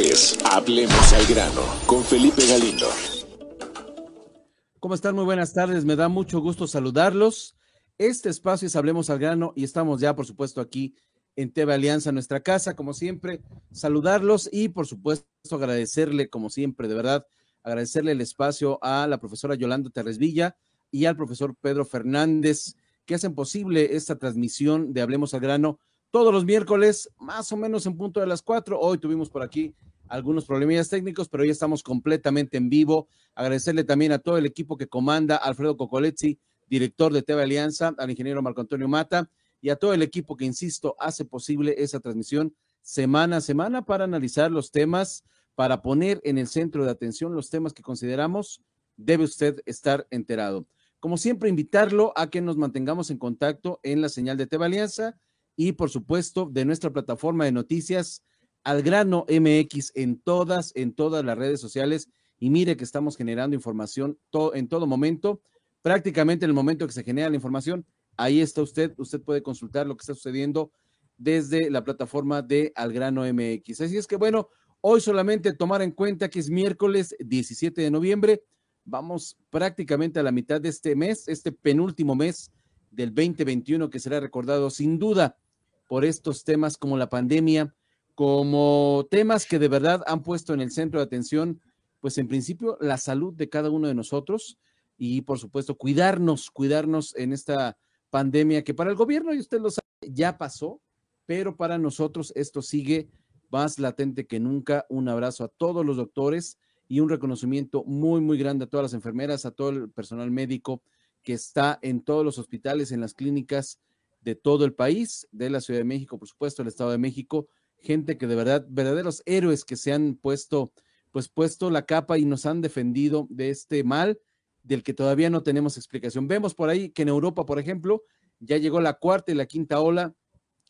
es Hablemos al grano con Felipe Galindo. ¿Cómo están? Muy buenas tardes. Me da mucho gusto saludarlos. Este espacio es Hablemos al grano y estamos ya, por supuesto, aquí en TV Alianza, nuestra casa, como siempre, saludarlos y, por supuesto, agradecerle, como siempre, de verdad, agradecerle el espacio a la profesora Yolanda Villa y al profesor Pedro Fernández, que hacen posible esta transmisión de Hablemos al Grano todos los miércoles, más o menos en punto de las cuatro. Hoy tuvimos por aquí algunos problemillas técnicos, pero ya estamos completamente en vivo. Agradecerle también a todo el equipo que comanda Alfredo Cocolezzi, director de TV Alianza, al ingeniero Marco Antonio Mata y a todo el equipo que, insisto, hace posible esa transmisión semana a semana para analizar los temas, para poner en el centro de atención los temas que consideramos debe usted estar enterado. Como siempre, invitarlo a que nos mantengamos en contacto en la señal de TV Alianza y, por supuesto, de nuestra plataforma de noticias al grano MX en todas, en todas las redes sociales. Y mire que estamos generando información todo, en todo momento. Prácticamente en el momento que se genera la información, ahí está usted. Usted puede consultar lo que está sucediendo desde la plataforma de Algrano MX. Así es que bueno, hoy solamente tomar en cuenta que es miércoles 17 de noviembre. Vamos prácticamente a la mitad de este mes, este penúltimo mes del 2021 que será recordado sin duda por estos temas como la pandemia, como temas que de verdad han puesto en el centro de atención, pues en principio la salud de cada uno de nosotros y por supuesto cuidarnos, cuidarnos en esta pandemia que para el gobierno, y usted lo sabe, ya pasó, pero para nosotros esto sigue más latente que nunca. Un abrazo a todos los doctores y un reconocimiento muy, muy grande a todas las enfermeras, a todo el personal médico que está en todos los hospitales, en las clínicas de todo el país, de la Ciudad de México, por supuesto, el Estado de México, gente que de verdad, verdaderos héroes que se han puesto, pues puesto la capa y nos han defendido de este mal del que todavía no tenemos explicación. Vemos por ahí que en Europa, por ejemplo, ya llegó la cuarta y la quinta ola,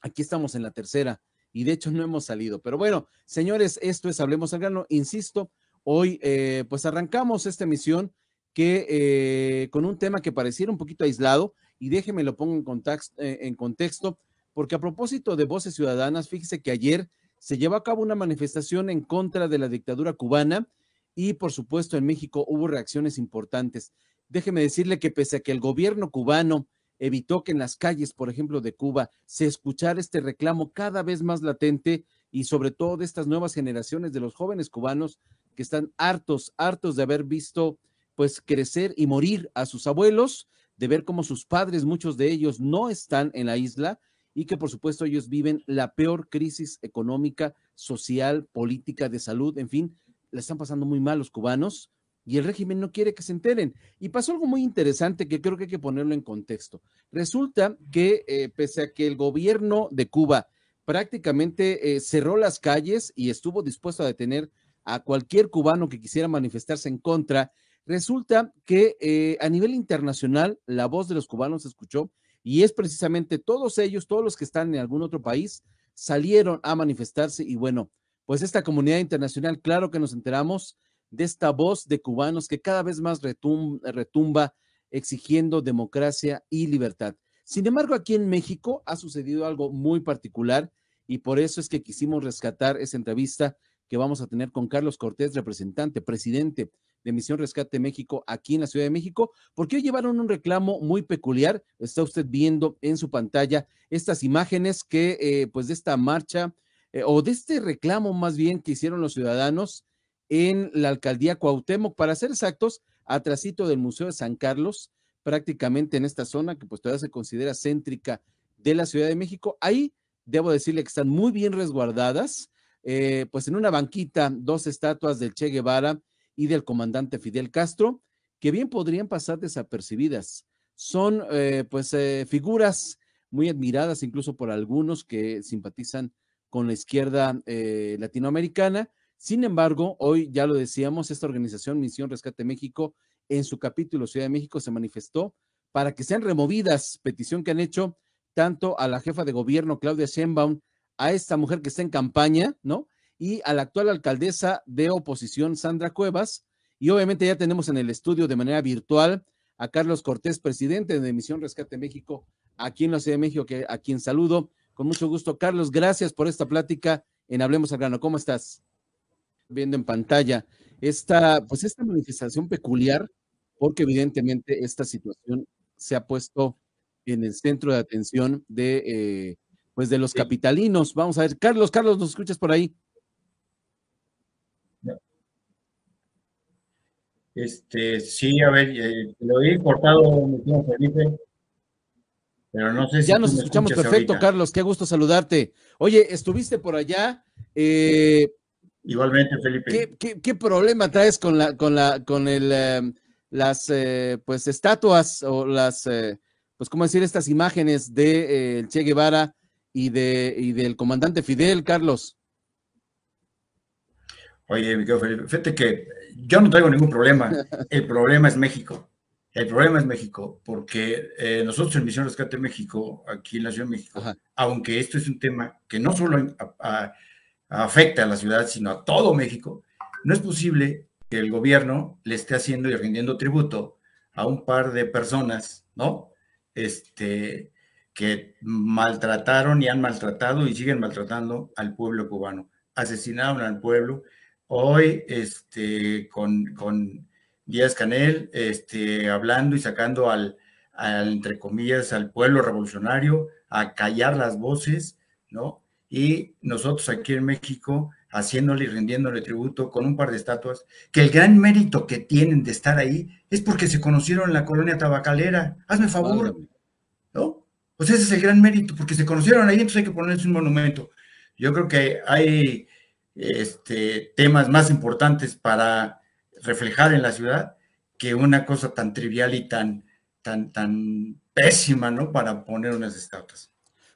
aquí estamos en la tercera y de hecho no hemos salido. Pero bueno, señores, esto es Hablemos al grano, insisto, hoy eh, pues arrancamos esta emisión que eh, con un tema que pareciera un poquito aislado y déjeme lo pongo en, eh, en contexto porque a propósito de voces ciudadanas, fíjese que ayer se llevó a cabo una manifestación en contra de la dictadura cubana y por supuesto en México hubo reacciones importantes. Déjeme decirle que pese a que el gobierno cubano evitó que en las calles, por ejemplo, de Cuba, se escuchara este reclamo cada vez más latente y sobre todo de estas nuevas generaciones de los jóvenes cubanos que están hartos, hartos de haber visto pues crecer y morir a sus abuelos, de ver cómo sus padres, muchos de ellos no están en la isla y que por supuesto ellos viven la peor crisis económica, social, política, de salud, en fin, la están pasando muy mal los cubanos y el régimen no quiere que se enteren. Y pasó algo muy interesante que creo que hay que ponerlo en contexto. Resulta que eh, pese a que el gobierno de Cuba prácticamente eh, cerró las calles y estuvo dispuesto a detener a cualquier cubano que quisiera manifestarse en contra, resulta que eh, a nivel internacional la voz de los cubanos se escuchó y es precisamente todos ellos, todos los que están en algún otro país, salieron a manifestarse y bueno, pues esta comunidad internacional, claro que nos enteramos de esta voz de cubanos que cada vez más retumba exigiendo democracia y libertad. Sin embargo, aquí en México ha sucedido algo muy particular y por eso es que quisimos rescatar esa entrevista que vamos a tener con Carlos Cortés, representante, presidente de Misión Rescate México aquí en la Ciudad de México, porque hoy llevaron un reclamo muy peculiar. Está usted viendo en su pantalla estas imágenes que, eh, pues, de esta marcha eh, o de este reclamo más bien que hicieron los ciudadanos en la alcaldía Cuauhtémoc, para ser exactos, tracito del Museo de San Carlos, prácticamente en esta zona que pues todavía se considera céntrica de la Ciudad de México. Ahí debo decirle que están muy bien resguardadas, eh, pues en una banquita, dos estatuas del Che Guevara y del comandante Fidel Castro, que bien podrían pasar desapercibidas. Son eh, pues eh, figuras muy admiradas incluso por algunos que simpatizan con la izquierda eh, latinoamericana. Sin embargo, hoy ya lo decíamos, esta organización Misión Rescate México en su capítulo Ciudad de México se manifestó para que sean removidas, petición que han hecho tanto a la jefa de gobierno Claudia Sheinbaum, a esta mujer que está en campaña, ¿no? y a la actual alcaldesa de oposición, Sandra Cuevas. Y obviamente ya tenemos en el estudio de manera virtual a Carlos Cortés, presidente de Misión Rescate México, aquí en la Ciudad de México, a quien saludo con mucho gusto. Carlos, gracias por esta plática en Hablemos al Grano. ¿Cómo estás? Viendo en pantalla esta, pues esta manifestación peculiar, porque evidentemente esta situación se ha puesto en el centro de atención de, eh, pues de los capitalinos. Vamos a ver, Carlos, Carlos, ¿nos escuchas por ahí? Este, sí, a ver, eh, lo he cortado, Felipe. Pero no sé si ya nos escuchamos perfecto, Carlos. Qué gusto saludarte. Oye, estuviste por allá. Eh, Igualmente, Felipe. ¿qué, problema traes con la, con la, con el, em, las, eh, pues, estatuas o las, pues, cómo decir, estas imágenes de Che Guevara y de y del comandante Fidel, Carlos? Oye, mi Felipe, fíjate que yo no traigo ningún problema. El problema es México. El problema es México, porque eh, nosotros en Misión Rescate México, aquí en la Ciudad de México, aunque esto es un tema que no solo afecta a la ciudad, sino a todo México, no es posible que el gobierno le esté haciendo y rindiendo tributo a un par de personas, ¿no? Este, que maltrataron y han maltratado y siguen maltratando al pueblo cubano. Asesinaron al pueblo, hoy este, con, con Díaz Canel, este, hablando y sacando al, al, entre comillas, al pueblo revolucionario, a callar las voces, ¿no? Y nosotros aquí en México haciéndole y rindiéndole tributo con un par de estatuas, que el gran mérito que tienen de estar ahí es porque se conocieron en la colonia tabacalera. Hazme favor, ¿no? Pues ese es el gran mérito, porque se conocieron ahí, entonces hay que ponerse un monumento. Yo creo que hay este, temas más importantes para reflejar en la ciudad que una cosa tan trivial y tan, tan, tan pésima, ¿no? Para poner unas estatuas.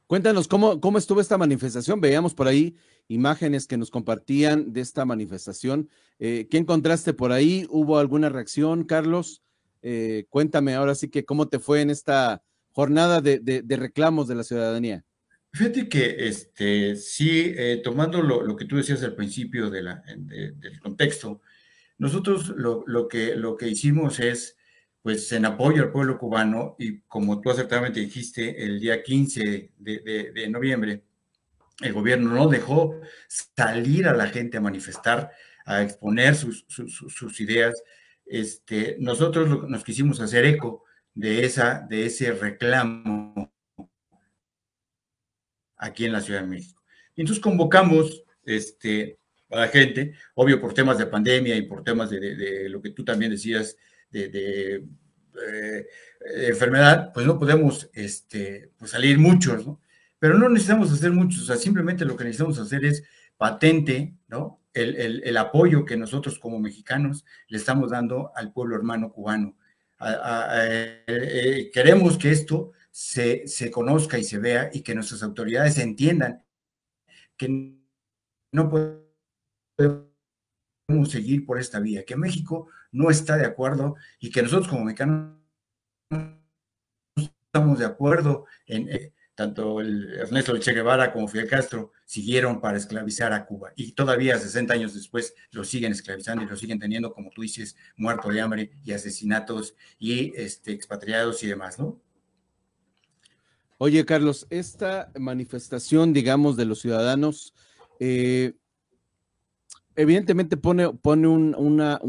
Cuéntanos, ¿cómo, ¿cómo estuvo esta manifestación? Veíamos por ahí imágenes que nos compartían de esta manifestación. Eh, ¿Qué encontraste por ahí? ¿Hubo alguna reacción, Carlos? Eh, cuéntame ahora sí que cómo te fue en esta jornada de reclamos de la ciudadanía. Fíjate que este, sí, eh, tomando lo, que tú decías al principio de del contexto, nosotros lo, que, lo que hicimos es, pues en apoyo al pueblo cubano, y como tú acertadamente dijiste, el día 15 de, noviembre, el gobierno no dejó salir a la gente a manifestar, a exponer sus, ideas. Este, nosotros nos quisimos hacer eco de, esa, de ese reclamo aquí en la Ciudad de México. Y entonces convocamos este, a la gente, obvio por temas de pandemia y por temas de, lo que tú también decías de, eh, enfermedad, pues no podemos este, pues salir muchos, ¿no? Pero no necesitamos hacer muchos, o sea, simplemente lo que necesitamos hacer es patente, ¿no? El, apoyo que nosotros como mexicanos le estamos dando al pueblo hermano cubano. Eh, eh, queremos que esto se, conozca y se vea y que nuestras autoridades entiendan que no podemos seguir por esta vía, que México no está de acuerdo y que nosotros como mexicanos estamos de acuerdo en eh, tanto el Ernesto Che Guevara como Fidel Castro siguieron para esclavizar a Cuba y todavía 60 años después lo siguen esclavizando y lo siguen teniendo, como tú dices, muerto de hambre y asesinatos y este, expatriados y demás, ¿no? Oye, Carlos, esta manifestación, digamos, de los ciudadanos, eh, evidentemente pone, pone una,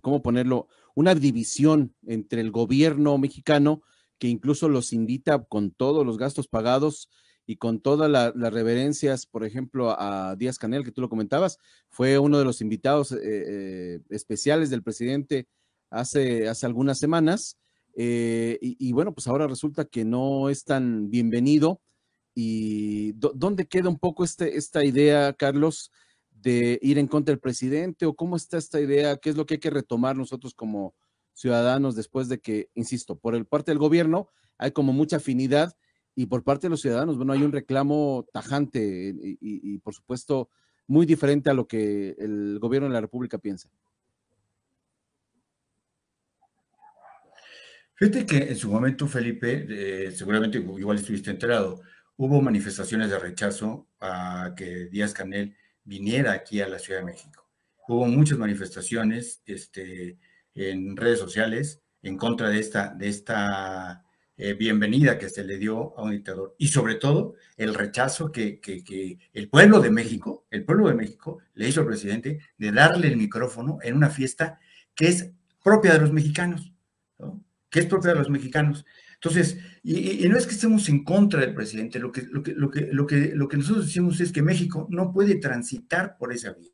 ¿cómo ponerlo? Una división entre el gobierno mexicano, que incluso los invita con todos los gastos pagados y con todas las reverencias, por ejemplo, a, Díaz Canel, que tú lo comentabas, fue uno de los invitados eh, eh, especiales del presidente hace, hace algunas semanas eh, y, bueno, pues ahora resulta que no es tan bienvenido. ¿Y dónde queda un poco este, esta idea, Carlos, de ir en contra del presidente o cómo está esta idea? ¿Qué es lo que hay que retomar nosotros como ciudadanos después de que, insisto, por el parte del gobierno hay como mucha afinidad y por parte de los ciudadanos, bueno, hay un reclamo tajante y por supuesto muy diferente a lo que el gobierno de la República piensa. Fíjate que en su momento, Felipe, eh, seguramente igual estuviste enterado, hubo manifestaciones de rechazo a que Díaz Canel viniera aquí a la Ciudad de México. Hubo muchas manifestaciones este, en redes sociales en contra de esta, de esta eh, bienvenida que se le dio a un dictador y sobre todo el rechazo que, que, el pueblo de México, el pueblo de México le hizo al presidente de darle el micrófono en una fiesta que es propia de los mexicanos. ¿no? que es propia de los mexicanos. Entonces, y, no es que estemos en contra del presidente, lo que, lo, que, lo, que, nosotros decimos es que México no puede transitar por esa vía,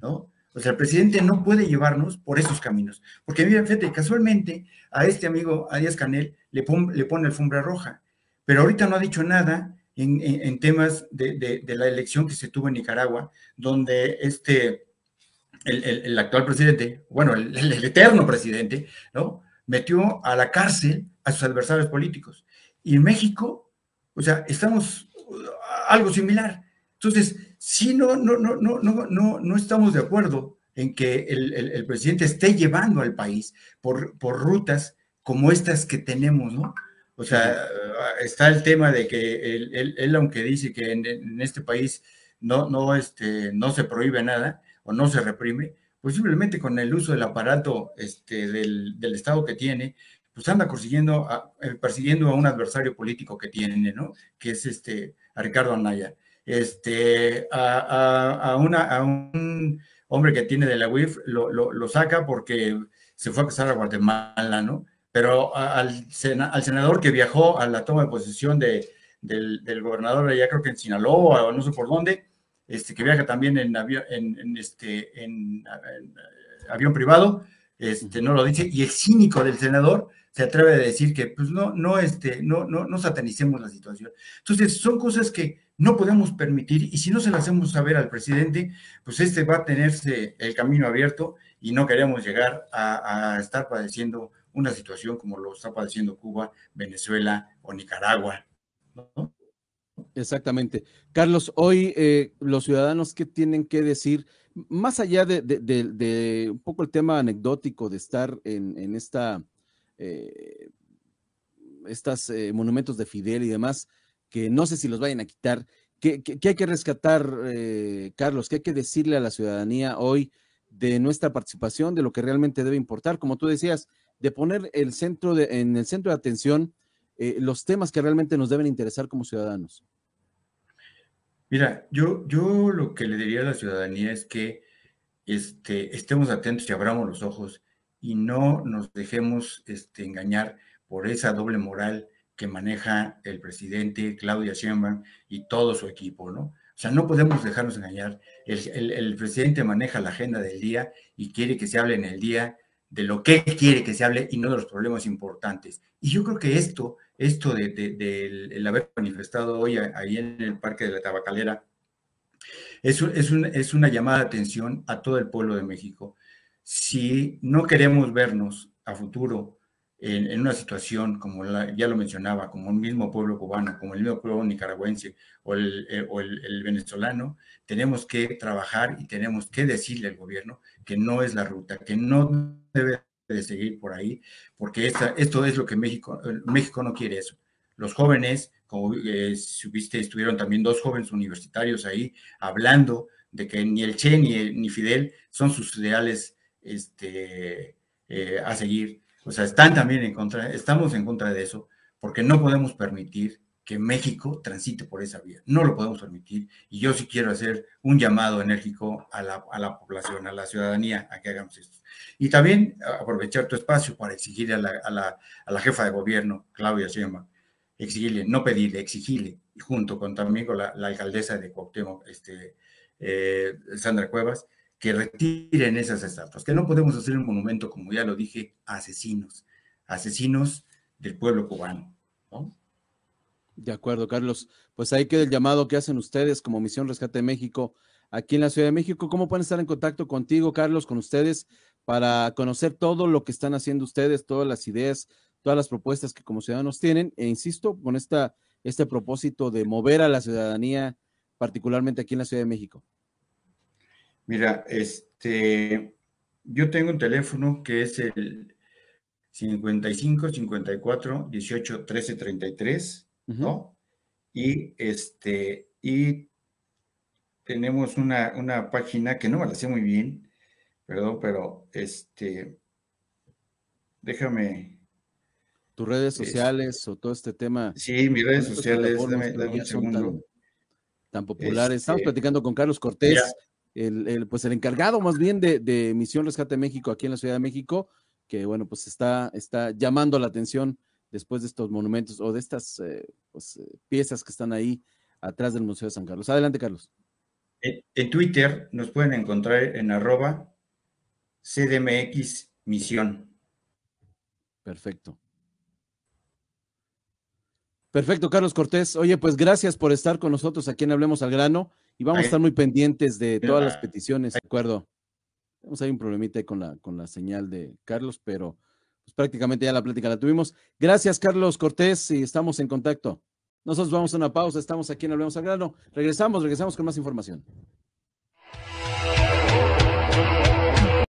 ¿no? O sea, el presidente no puede llevarnos por esos caminos. Porque, mira, fíjate, casualmente a este amigo, a Díaz Canel, le, le pone alfombra roja, pero ahorita no ha dicho nada en, temas de, la elección que se tuvo en Nicaragua, donde este, el, actual presidente, bueno, el eterno presidente, ¿no? metió a la cárcel a sus adversarios políticos. Y en México, o sea, estamos uh, algo similar. Entonces, sí, no, no, no, no, no, no, estamos de acuerdo en que el, presidente esté llevando al país por, por rutas como estas que tenemos, ¿no? O sea, uh, está el tema de que él, él, aunque dice que en, este país no, no, este, no se prohíbe nada o no se reprime, pues simplemente con el uso del aparato este, del, Estado que tiene, pues anda eh, persiguiendo a un adversario político que tiene, ¿no? Que es este, a Ricardo Anaya. Este, a, un hombre que tiene de la UIF lo, saca porque se fue a casar a Guatemala, ¿no? Pero al, al senador que viajó a la toma de posesión de, del, del, gobernador ya creo que en Sinaloa o no sé por dónde, este, que viaja también en, avión, en, este, eh, avión privado, este, no lo dice, y el cínico del senador se atreve a decir que pues no, no, este, no, no, no satanicemos la situación. Entonces, son cosas que no podemos permitir y si no se las hacemos saber al presidente, pues este va a tenerse el camino abierto y no queremos llegar a, a estar padeciendo una situación como lo está padeciendo Cuba, Venezuela o Nicaragua. ¿no? Exactamente. Carlos, hoy eh, los ciudadanos, ¿qué tienen que decir? Más allá de, un poco el tema anecdótico de estar en, esta, eh, eh, monumentos de Fidel y demás, que no sé si los vayan a quitar, ¿qué, hay que rescatar, Carlos? ¿Qué hay que decirle a la ciudadanía hoy de nuestra participación, de lo que realmente debe importar? Como tú decías, de poner el centro en el centro de atención eh, los temas que realmente nos deben interesar como ciudadanos? Mira, yo, yo lo que le diría a la ciudadanía es que este, estemos atentos y abramos los ojos y no nos dejemos este, engañar por esa doble moral que maneja el presidente Claudia Sheinbaum y todo su equipo, ¿no? O sea, no podemos dejarnos engañar. El, el, presidente maneja la agenda del día y quiere que se hable en el día de lo que quiere que se hable y no de los problemas importantes. Y yo creo que esto, esto del de, haber manifestado hoy ahí en el Parque de la Tabacalera, es, es, es una llamada de atención a todo el pueblo de México. Si no queremos vernos a futuro en, una situación como ya lo mencionaba, como el mismo pueblo cubano, como el mismo pueblo nicaragüense o eh, el, venezolano, tenemos que trabajar y tenemos que decirle al gobierno que no es la ruta, que no debe de seguir por ahí, porque esta, esto es lo que México, eh, México no quiere eso. Los jóvenes, como eh, supiste, estuvieron también dos jóvenes universitarios ahí hablando de que ni el Che ni, ni Fidel son sus ideales este, a seguir o sea, están también en contra, estamos en contra de eso, porque no podemos permitir que México transite por esa vía. No lo podemos permitir. Y yo sí quiero hacer un llamado enérgico a la, población, a la ciudadanía, a que hagamos esto. Y también aprovechar tu espacio para exigirle a la, a la, jefa de gobierno, Claudia Sheinbaum, exigirle, no pedirle, exigirle, junto con también con la, alcaldesa de Cuauhtémoc, este, eh, Sandra Cuevas, que retiren esas estatuas, que no podemos hacer un monumento, como ya lo dije, a asesinos, asesinos del pueblo cubano. De acuerdo, Carlos. Pues ahí queda el llamado que hacen ustedes como Misión Rescate de México aquí en la Ciudad de México. ¿Cómo pueden estar en contacto contigo, Carlos, con ustedes, para conocer todo lo que están haciendo ustedes, todas las ideas, todas las propuestas que como ciudadanos tienen? E insisto, con esta, este propósito de mover a la ciudadanía, particularmente aquí en la Ciudad de México. Mira, este, yo tengo un teléfono que es el 55 54 18 13 33, ¿no? Y este, y tenemos una, página que no me la sé muy bien, perdón, pero este, déjame. Tus redes sociales o todo este tema. Sí, mis redes sociales, dame, un segundo. Tan, populares. Estamos este platicando con Carlos Cortés el, pues el encargado más bien de, Misión Rescate México aquí en la Ciudad de México, que bueno, pues está, está llamando la atención después de estos monumentos o de estas eh, pues, eh, piezas que están ahí atrás del Museo de San Carlos. Adelante, Carlos. En Twitter nos pueden encontrar en arroba CDMX Misión. Perfecto. Perfecto, Carlos Cortés. Oye, pues gracias por estar con nosotros aquí en Hablemos al Grano. Y vamos a estar muy pendientes de todas las peticiones, ¿de acuerdo? Tenemos ahí un problemita con la, con la señal de Carlos, pero pues, prácticamente ya la plática la tuvimos. Gracias, Carlos Cortés, y estamos en contacto. Nosotros vamos a una pausa, estamos aquí en vemos al Grano. Regresamos, regresamos con más información.